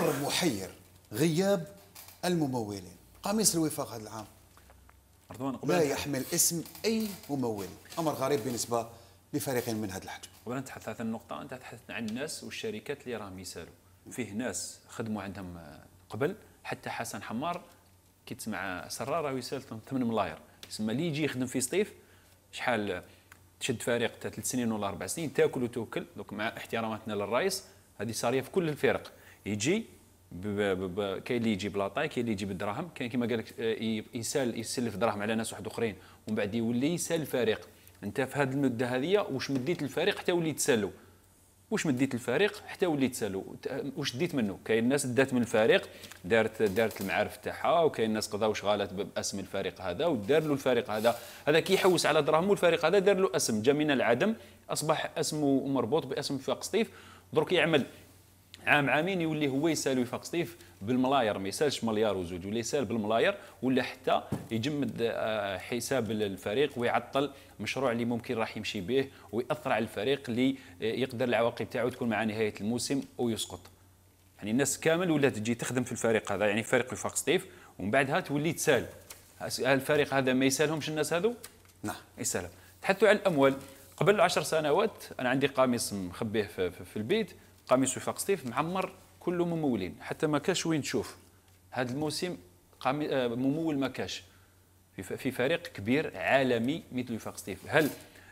محير غياب الممولين قميص الوفاق هذا العام رضوان قبل لا يحمل اسم اي ممول امر غريب بالنسبه لفريق من هذا الحجم قبل ان نتحدث عن النقطه انت تحدثت عن الناس والشركات اللي راهم يسالوا فيه ناس خدموا عندهم قبل حتى حسن حمار كي تسمع سرار راهو يسالتهم 8 ملاير تسمى اللي يجي يخدم في سطيف شحال تشد فريق ثلاث سنين ولا اربع سنين تاكل وتوكل دوك مع احتراماتنا للرئيس هذه صارية في كل الفرق يجي كاين اللي يجي بلاطاي كاين اللي يجي بالدراهم كاين كما قال لك آه، يسال يسلف دراهم على ناس واحد اخرين ومن بعد يولي يسال الفريق انت في هذه المده هذه واش مديت الفريق حتى وليت تسالوا واش مديت الفريق حتى وليت تسالوا واش ديت منه كاين الناس دات من الفريق دارت دارت المعارف تاعها وكاين الناس قضاو شغالات باسم الفريق هذا ودار له الفريق هذا هذا كيحوس على دراهمو والفريق هذا دار له اسم جا من العدم اصبح اسمه مربوط باسم فاق سطيف دروك يعمل عام عامين يولي هو يسال يفاق سطيف بالملاير ما يسالش مليار وزوج ولا يسال بالملاير ولا حتى يجمد آه، حساب الفريق ويعطل مشروع اللي ممكن راح يمشي به وياثر على الفريق اللي آه، يقدر العواقب تاعو تكون مع نهايه الموسم ويسقط يعني الناس كامل ولا تجي تخدم في الفريق هذا يعني فريق يفاق سطيف ومن بعدها تولي تسال الفريق هذا ما يسالهمش الناس هذو نعم يسالهم تحثوا على الاموال قبل عشر سنوات انا عندي قميص مخبيه في البيت قميص وفاق سطيف معمر كله ممولين حتى ما كاش وين تشوف هذا الموسم آه، ممول ما كاش في فريق كبير عالمي مثل وفاق سطيف هل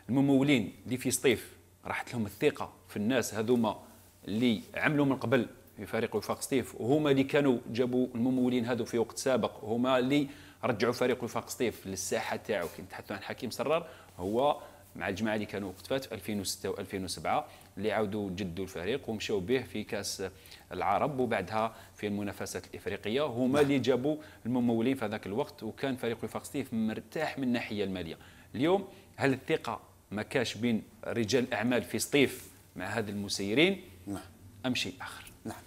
الممولين اللي في سطيف راحت لهم الثقه في الناس هذوما اللي عملوا من قبل في فريق وفاق سطيف وهما اللي كانوا جابوا الممولين هذو في وقت سابق هما اللي رجعوا فريق وفاق سطيف للساحه تاعو كي نتحدثوا عن حكيم سرار هو مع الجماعه اللي كانوا وقت فات 2006 و2007 اللي عاودوا جدوا الفريق ومشاو به في كاس العرب وبعدها في المنافسات الافريقيه هما اللي نعم. جابوا الممولين في هذاك الوقت وكان فريق وفاق ستيف مرتاح من الناحيه الماليه اليوم هل الثقه ما كاش بين رجال الاعمال في سطيف مع هذا المسيرين نعم ام شيء اخر نعم